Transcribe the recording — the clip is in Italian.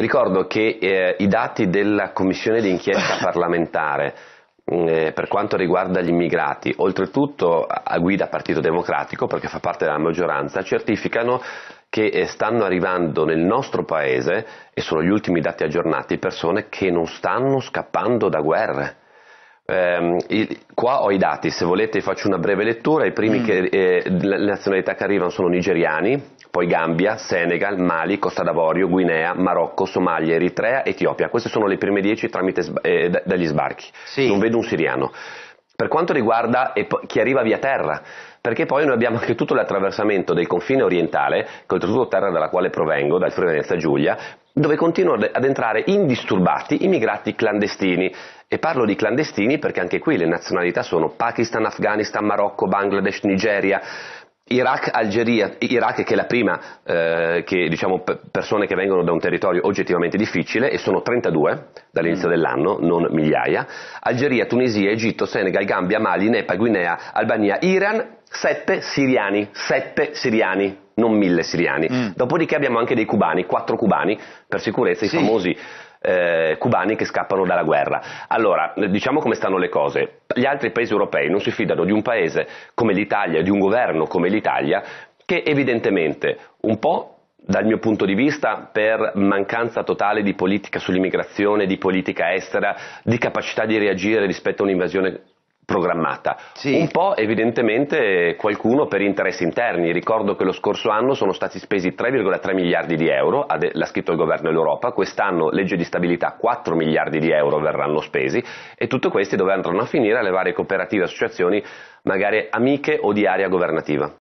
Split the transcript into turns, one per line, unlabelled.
Ricordo che eh, i dati della commissione d'inchiesta parlamentare mm, eh, per quanto riguarda gli immigrati, oltretutto a guida Partito Democratico, perché fa parte della maggioranza, certificano che eh, stanno arrivando nel nostro paese, e sono gli ultimi dati aggiornati, persone che non stanno scappando da guerre eh, qua ho i dati, se volete faccio una breve lettura, i primi mm. che, eh, le nazionalità che arrivano sono nigeriani, poi Gambia, Senegal, Mali, Costa d'Avorio, Guinea, Marocco, Somalia, Eritrea, Etiopia. Queste sono le prime 10 tramite eh, dagli sbarchi. Sì. Non vedo un siriano. Per quanto riguarda chi arriva via terra, perché poi noi abbiamo anche tutto l'attraversamento del confine orientale, che oltretutto terra dalla quale provengo, dal Friuli Venezia Giulia, dove continuano ad entrare indisturbati immigrati clandestini e parlo di clandestini perché anche qui le nazionalità sono Pakistan, Afghanistan, Marocco, Bangladesh, Nigeria, Iraq, Algeria, Iraq che è la prima, eh, che, diciamo, persone che vengono da un territorio oggettivamente difficile e sono 32 dall'inizio mm. dell'anno, non migliaia, Algeria, Tunisia, Egitto, Senegal, Gambia, Mali, Nepal, Guinea, Albania, Iran, 7 siriani, 7 siriani, non 1000 siriani. Mm. Dopodiché abbiamo anche dei cubani, 4 cubani, per sicurezza sì. i famosi eh, cubani che scappano dalla guerra. Allora, diciamo come stanno le cose. Gli altri paesi europei non si fidano di un paese come l'Italia, di un governo come l'Italia, che evidentemente un po' dal mio punto di vista, per mancanza totale di politica sull'immigrazione, di politica estera, di capacità di reagire rispetto a un'invasione programmata. Sì. Un po' evidentemente qualcuno per interessi interni. Ricordo che lo scorso anno sono stati spesi 3,3 miliardi di euro, l'ha scritto il governo dell'Europa, quest'anno legge di stabilità 4 miliardi di euro verranno spesi e tutti questi dove andranno a finire le varie cooperative e associazioni magari amiche o di area governativa.